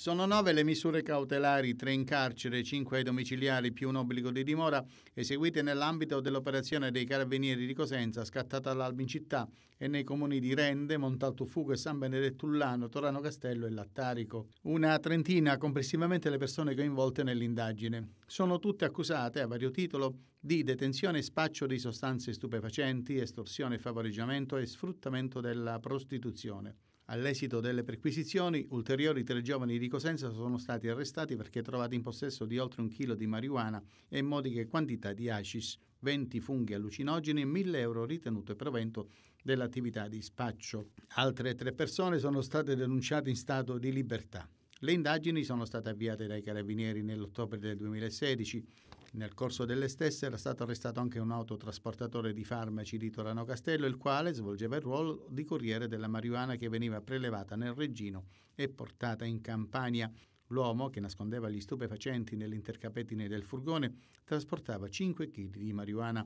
Sono nove le misure cautelari, tre in carcere, cinque ai domiciliari più un obbligo di dimora, eseguite nell'ambito dell'operazione dei carabinieri di Cosenza scattata all'Alba città e nei comuni di Rende, Montaltufugo e San Benedettullano, Torano Castello e Lattarico. Una trentina complessivamente le persone coinvolte nell'indagine. Sono tutte accusate, a vario titolo, di detenzione e spaccio di sostanze stupefacenti, estorsione e favoreggiamento e sfruttamento della prostituzione. All'esito delle perquisizioni, ulteriori tre giovani di Cosenza sono stati arrestati perché trovati in possesso di oltre un chilo di marijuana e modiche quantità di hashish, 20 funghi allucinogeni e 1000 euro ritenute provento dell'attività di spaccio. Altre tre persone sono state denunciate in stato di libertà. Le indagini sono state avviate dai carabinieri nell'ottobre del 2016 nel corso delle stesse era stato arrestato anche un autotrasportatore di farmaci di Torano Castello, il quale svolgeva il ruolo di corriere della marijuana che veniva prelevata nel Reggino e portata in Campania. L'uomo, che nascondeva gli stupefacenti nell'intercapetine del furgone, trasportava 5 kg di marijuana.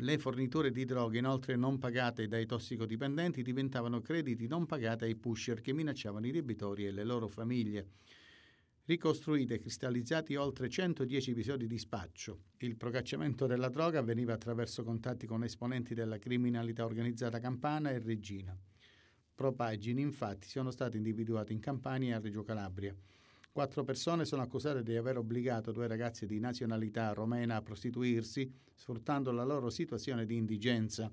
Le forniture di droghe inoltre non pagate dai tossicodipendenti diventavano crediti non pagati ai pusher che minacciavano i debitori e le loro famiglie ricostruiti e cristallizzati oltre 110 episodi di spaccio. Il procacciamento della droga avveniva attraverso contatti con esponenti della criminalità organizzata campana e regina. Propagini infatti sono state individuate in Campania e a Reggio Calabria. Quattro persone sono accusate di aver obbligato due ragazze di nazionalità romena a prostituirsi, sfruttando la loro situazione di indigenza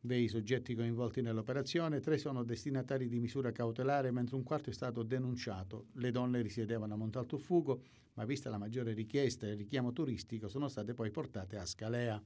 dei soggetti coinvolti nell'operazione, tre sono destinatari di misura cautelare, mentre un quarto è stato denunciato. Le donne risiedevano a Montaltofugo, ma vista la maggiore richiesta e il richiamo turistico sono state poi portate a Scalea.